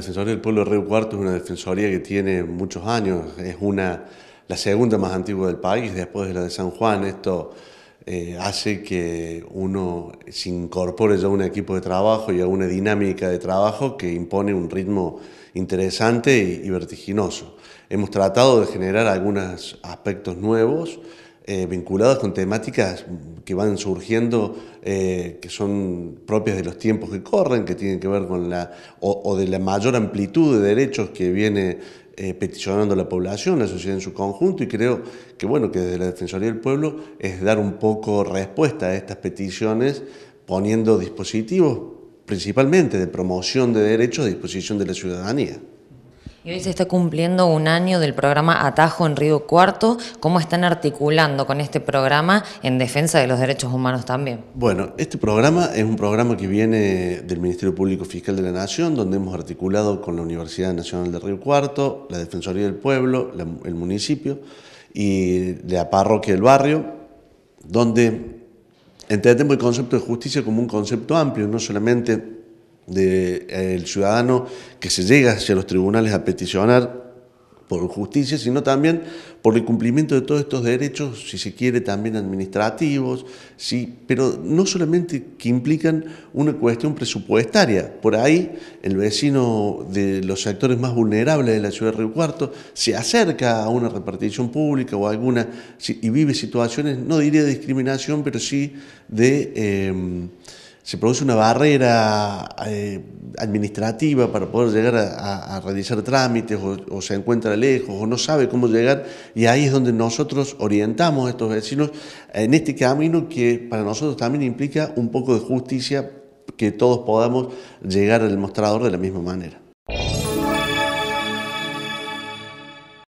Defensoría del Pueblo de Río Cuarto es una defensoría que tiene muchos años, es una, la segunda más antigua del país después de la de San Juan. Esto eh, hace que uno se incorpore ya a un equipo de trabajo y a una dinámica de trabajo que impone un ritmo interesante y, vertiginoso. Hemos tratado de generar algunos aspectos nuevos eh, vinculados con temáticas que van surgiendo, eh, que son propias de los tiempos que corren, que tienen que ver con la, o, de la mayor amplitud de derechos que viene eh, peticionando la población, la sociedad en su conjunto, y creo que bueno, que desde la Defensoría del Pueblo es dar un poco respuesta a estas peticiones poniendo dispositivos principalmente de promoción de derechos a disposición de la ciudadanía hoy se está cumpliendo un año del programa Atajo en Río Cuarto. ¿Cómo están articulando con este programa en defensa de los derechos humanos también? Bueno, este programa es un programa que viene del Ministerio Público Fiscal de la Nación, donde hemos articulado con la Universidad Nacional de Río Cuarto, la Defensoría del Pueblo, el municipio y la parroquia del barrio, donde entendemos el concepto de justicia como un concepto amplio, no solamente del eh, ciudadano que se llega hacia los tribunales a peticionar por justicia, sino también por el cumplimiento de todos estos derechos, si se quiere, también administrativos, sí, pero no solamente que implican una cuestión presupuestaria. Por ahí, el vecino de los sectores más vulnerables de la ciudad de Río Cuarto se acerca a una repartición pública o alguna y vive situaciones, no diría de discriminación, pero sí de... Em, se produce una barrera eh, administrativa para poder llegar a, realizar trámites o, se encuentra lejos o no sabe cómo llegar y ahí es donde nosotros orientamos a estos vecinos en este camino que para nosotros también implica un poco de justicia que todos podamos llegar al mostrador de la misma manera.